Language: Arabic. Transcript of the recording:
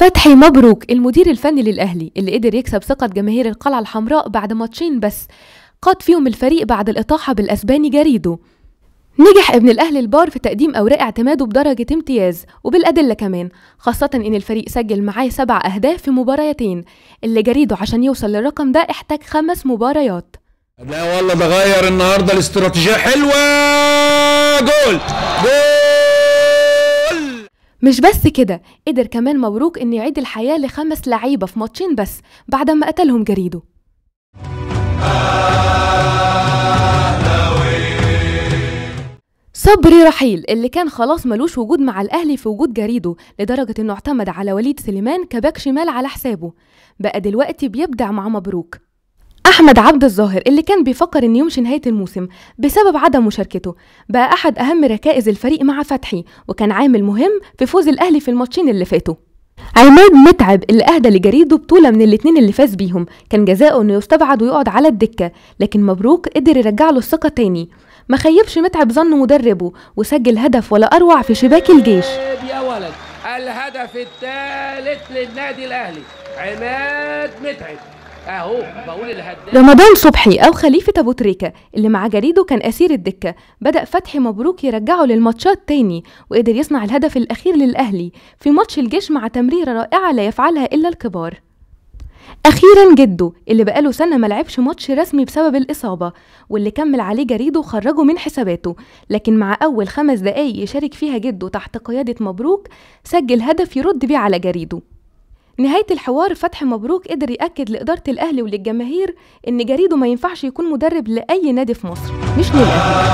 فتحي مبروك المدير الفني للأهلي اللي قدر يكسب ثقة جماهير القلعة الحمراء بعد ماتشين بس قاد فيهم الفريق بعد الإطاحة بالأسباني جريدو نجح ابن الأهلي البار في تقديم أوراق اعتماده بدرجة امتياز وبالأدلة كمان خاصة إن الفريق سجل معاه سبع أهداف في مباريتين اللي جريدو عشان يوصل للرقم ده احتاج خمس مباريات لا والله ده غير النهارده الاستراتيجية حلوة جول مش بس كده قدر كمان مبروك إنه يعيد الحياة لخمس لعيبة في ماتشين بس بعد ما قتلهم جريده صبري رحيل اللي كان خلاص ملوش وجود مع الاهلي في وجود جريده لدرجه انه اعتمد على وليد سليمان كباك شمال على حسابه بقى دلوقتي بيبدع مع مبروك أحمد عبد الظاهر اللي كان بيفكر إنه يمشي نهاية الموسم بسبب عدم مشاركته بقى أحد أهم ركائز الفريق مع فتحي وكان عامل مهم في فوز الأهلي في الماتشين اللي فاتوا عماد متعب اللي اهدى لجريده بطوله من الاتنين اللي فاز بيهم كان جزاؤه انه يستبعد ويقعد على الدكه لكن مبروك قدر يرجع له الثقه تاني ما خيبش متعب ظن مدربه وسجل هدف ولا اروع في شباك الجيش يا ولد الهدف الثالث للنادي الاهلي عماد متعب اهو بقول رمضان صبحي او خليفه ابو تريكه اللي مع جريده كان اسير الدكه بدا فتحي مبروك يرجعه للماتشات تاني وقدر يصنع الهدف الاخير للاهلي في ماتش الجيش مع تمريره رائعه لا يفعلها الا الكبار اخيرا جده اللي بقاله سنه ما لعبش ماتش رسمي بسبب الاصابه واللي كمل عليه جريده وخرجه من حساباته لكن مع اول خمس دقايق يشارك فيها جده تحت قياده مبروك سجل هدف يرد بيه على جريده نهاية الحوار فتحي مبروك قدر يأكد لإدارة الأهلي وللجماهير إن جريده ما ينفعش يكون مدرب لأي نادي في مصر مش للأهلي